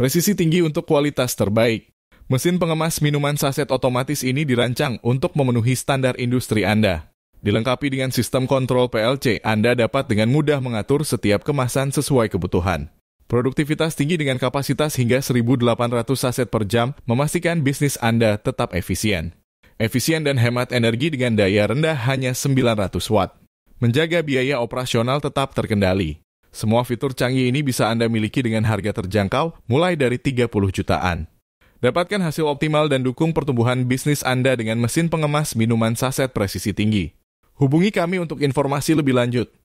Presisi tinggi untuk kualitas terbaik. Mesin pengemas minuman saset otomatis ini dirancang untuk memenuhi standar industri Anda. Dilengkapi dengan sistem kontrol PLC, Anda dapat dengan mudah mengatur setiap kemasan sesuai kebutuhan. Produktivitas tinggi dengan kapasitas hingga 1.800 saset per jam memastikan bisnis Anda tetap efisien. Efisien dan hemat energi dengan daya rendah hanya 900 watt. Menjaga biaya operasional tetap terkendali. Semua fitur canggih ini bisa Anda miliki dengan harga terjangkau mulai dari 30 jutaan. Dapatkan hasil optimal dan dukung pertumbuhan bisnis Anda dengan mesin pengemas minuman saset presisi tinggi. Hubungi kami untuk informasi lebih lanjut.